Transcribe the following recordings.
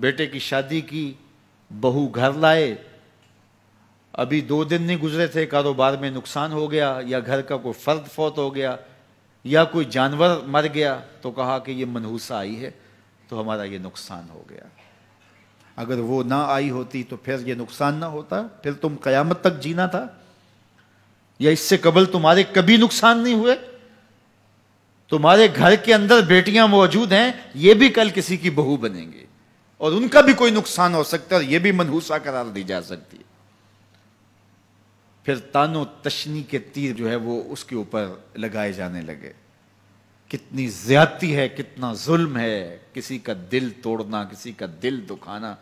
बेटे की शादी की बहू घर लाए अभी दो दिन नहीं गुजरे थे कारोबार में नुकसान हो गया या घर का कोई फर्द फौत हो गया या कोई जानवर मर गया तो कहा कि ये मनहूसा आई है तो हमारा ये नुकसान हो गया अगर वो ना आई होती तो फिर ये नुकसान ना होता फिर तुम कयामत तक जीना था या इससे कबल तुम्हारे कभी नुकसान नहीं हुए तुम्हारे घर के अंदर बेटियां मौजूद हैं ये भी कल किसी की बहू बनेंगे और उनका भी कोई नुकसान हो सकता है और यह भी मनहूसा करार दी जा सकती है फिर तानो तशनी के तीर जो है वो उसके ऊपर लगाए जाने लगे कितनी ज्यादती है कितना जुल्म है किसी का दिल तोड़ना किसी का दिल दुखाना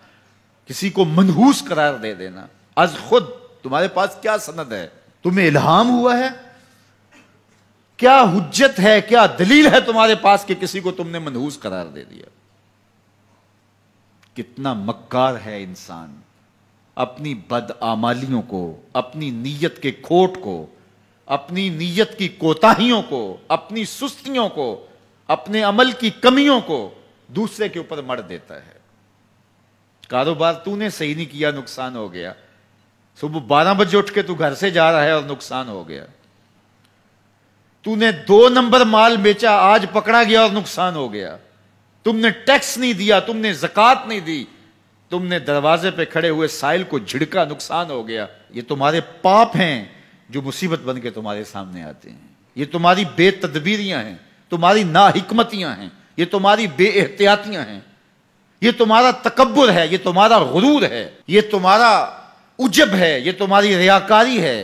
किसी को मनहूस करार दे देना आज खुद तुम्हारे पास क्या सनद है तुम्हें इल्हाम हुआ है क्या हुज्जत है क्या दलील है तुम्हारे पास कि किसी को तुमने मनहूस करार दे दिया कितना मक्कार है इंसान अपनी बदआमालियों को अपनी नीयत के खोट को अपनी नीयत की कोताहियों को अपनी सुस्तियों को अपने अमल की कमियों को दूसरे के ऊपर मर देता है कारोबार तूने सही नहीं किया नुकसान हो गया सुबह बारह बजे उठ के तू घर से जा रहा है और नुकसान हो गया तूने दो नंबर माल बेचा आज पकड़ा गया और नुकसान हो गया तुमने टैक्स नहीं दिया तुमने जक़ात नहीं दी तुमने दरवाजे पे खड़े हुए साइल को झिड़का नुकसान हो गया ये तुम्हारे पाप हैं जो मुसीबत बन के तुम्हारे सामने आते हैं ये तुम्हारी बेतदबीरियां हैं तुम्हारी नाहिकमतियां हैं ये तुम्हारी बेएहतियातियां हैं ये तुम्हारा तकबर है ये तुम्हारा गुरूर है ये तुम्हारा उजब है ये तुम्हारी रियाकारी है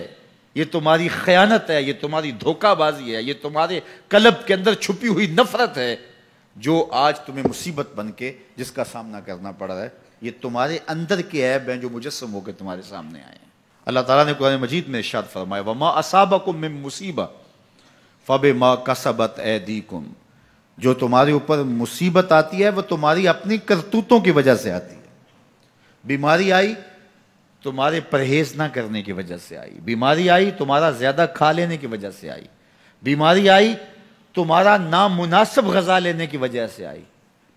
ये तुम्हारी खयानत है ये तुम्हारी धोखाबाजी है ये तुम्हारे कलब के अंदर छुपी हुई नफरत है जो आज तुम्हें मुसीबत बन के जिसका सामना करना पड़ रहा है ये तुम्हारे अंदर के ऐब हैं जो मुजस्म होकर तुम्हारे सामने आए हैं अल्लाह ताला ने कुरान मजीद में इर्शाद फरमाया वमा असाबा को मुसीबा फबे मा कसबत ए जो तुम्हारे ऊपर मुसीबत आती है वह तुम्हारी अपनी करतूतों की वजह से आती है बीमारी आई तुम्हारे परहेज ना करने की वजह से आई बीमारी आई तुम्हारा ज़्यादा खा लेने की वजह से आई बीमारी आई तुम्हारा नामुनासिब गजा लेने की वजह से आई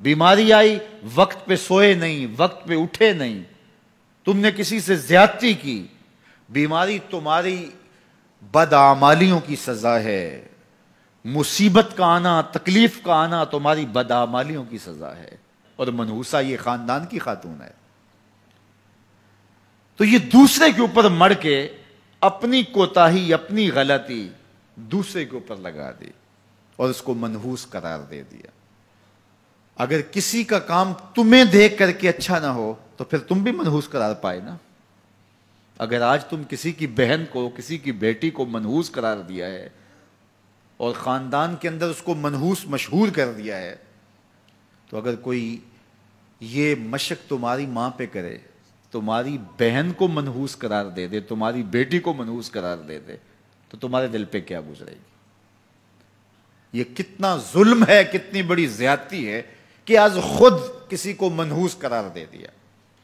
बीमारी आई वक्त पे सोए नहीं वक्त पे उठे नहीं तुमने किसी से ज्यादती की बीमारी तुम्हारी बदामालियों की सजा है मुसीबत का आना तकलीफ का आना तुम्हारी बदामालियों की सजा है और मनहूसा ये खानदान की खातून है तो ये दूसरे के ऊपर मर के अपनी कोताही अपनी गलती दूसरे के ऊपर लगा दी और उसको मनहूस करार दे दिया अगर किसी का काम तुम्हें देख करके अच्छा ना हो तो फिर तुम भी मनहूस करार पाए ना अगर आज तुम किसी की बहन को किसी की बेटी को मनहूस करार दिया है और ख़ानदान के अंदर उसको मनहूस मशहूर कर दिया है तो अगर कोई ये मशक तुम्हारी माँ पे करे तुम्हारी बहन को मनहूस करार दे दे तुम्हारी बेटी को मनहूस करार दे दे तो तुम्हारे दिल पे क्या गुजरेगी ये कितना जुल्म है कितनी बड़ी ज्यादती है कि आज खुद किसी को मनहूस करार दे दिया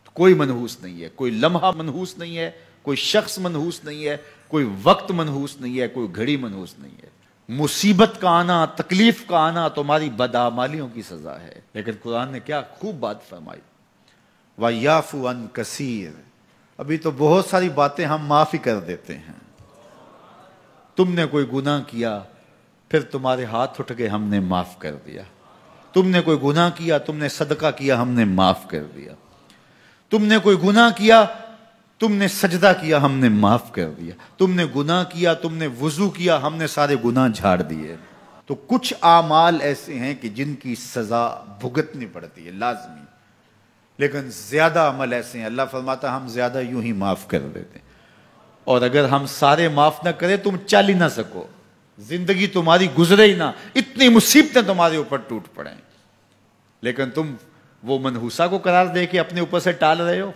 तो कोई मनहूस नहीं है कोई लम्हा मनहूस नहीं है कोई शख्स मनहूस नहीं है कोई वक्त मनहूस नहीं है कोई घड़ी मनहूस नहीं है मुसीबत का आना तकलीफ का आना तुम्हारी तो बदामालियों की सजा है लेकिन कुरान ने क्या खूब बात फरमाई याफू अन कसीर अभी तो बहुत सारी बातें हम माफ़ी कर देते हैं तुमने कोई गुनाह किया फिर तुम्हारे हाथ उठ गए हमने माफ कर दिया तुमने कोई गुनाह किया तुमने सदका किया हमने माफ कर दिया तुमने कोई गुना किया तुमने सजदा किया हमने माफ कर दिया तुमने गुना किया तुमने वजू किया हमने सारे गुना झाड़ दिए तो कुछ आमाल ऐसे हैं कि जिनकी सजा भुगतनी पड़ती है लाजमी लेकिन ज्यादा अमल ऐसे हैं अल्लाह फरमाता हम ज्यादा यूं ही माफ कर देते और अगर हम सारे माफ ना करें तुम चल ही ना सको जिंदगी तुम्हारी गुजरे ही ना इतनी मुसीबतें तुम्हारे ऊपर टूट पड़े लेकिन तुम वो मनहूसा को करार दे के अपने ऊपर से टाल रहे हो